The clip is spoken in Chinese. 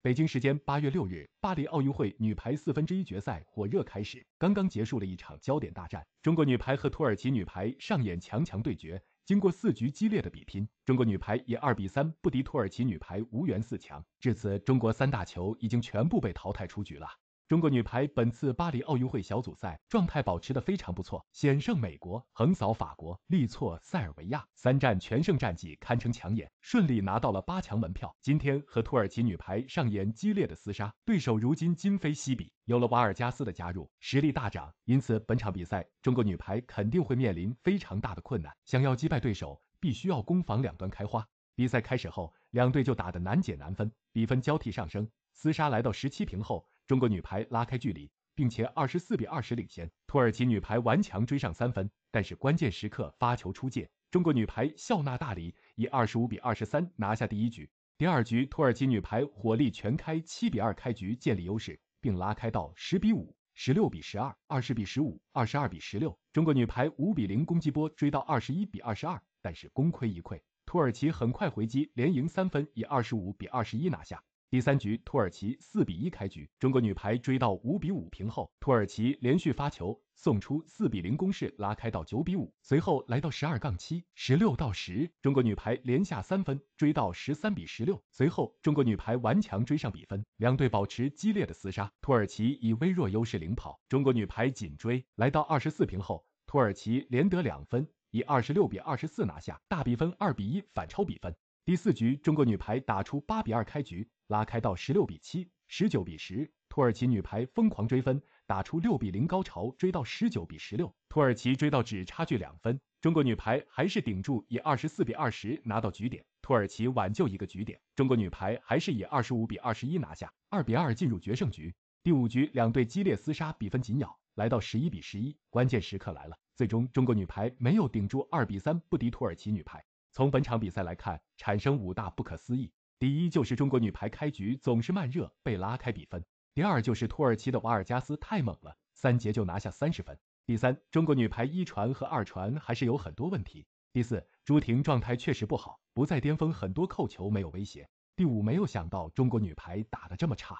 北京时间八月六日，巴黎奥运会女排四分之一决赛火热开始。刚刚结束了一场焦点大战，中国女排和土耳其女排上演强强对决。经过四局激烈的比拼，中国女排以二比三不敌土耳其女排，无缘四强。至此，中国三大球已经全部被淘汰出局了。中国女排本次巴黎奥运会小组赛状态保持的非常不错，险胜美国，横扫法国，力挫塞尔维亚，三战全胜战绩堪称抢眼，顺利拿到了八强门票。今天和土耳其女排上演激烈的厮杀，对手如今今非昔比，有了瓦尔加斯的加入，实力大涨，因此本场比赛中国女排肯定会面临非常大的困难。想要击败对手，必须要攻防两端开花。比赛开始后，两队就打得难解难分，比分交替上升，厮杀来到十七平后。中国女排拉开距离，并且二十四比二十领先。土耳其女排顽强追上三分，但是关键时刻发球出界，中国女排笑纳大礼，以二十五比二十三拿下第一局。第二局，土耳其女排火力全开，七比二开局建立优势，并拉开到十比五、十六比十二、二十比十五、二十二比十六。中国女排五比零攻击波追到二十一比二十二，但是功亏一篑。土耳其很快回击，连赢三分，以二十五比二十一拿下。第三局，土耳其四比一开局，中国女排追到五比五平后，土耳其连续发球送出四比零攻势，拉开到九比五，随后来到十二杠七十六到十，中国女排连下三分追到十三比十六，随后中国女排顽强追上比分，两队保持激烈的厮杀，土耳其以微弱优势领跑，中国女排紧追，来到二十四平后，土耳其连得两分，以二十六比二十四拿下大比分二比一反超比分。第四局，中国女排打出八比二开局，拉开到十六比七、十九比十，土耳其女排疯狂追分，打出六比零高潮，追到十九比十六，土耳其追到只差距两分，中国女排还是顶住，以二十四比二十拿到局点，土耳其挽救一个局点，中国女排还是以二十五比二十一拿下，二比二进入决胜局。第五局，两队激烈厮杀，比分紧咬，来到十一比十一，关键时刻来了，最终中国女排没有顶住，二比三不敌土耳其女排。从本场比赛来看，产生五大不可思议。第一，就是中国女排开局总是慢热，被拉开比分。第二，就是土耳其的瓦尔加斯太猛了，三节就拿下三十分。第三，中国女排一传和二传还是有很多问题。第四，朱婷状态确实不好，不在巅峰，很多扣球没有威胁。第五，没有想到中国女排打得这么差。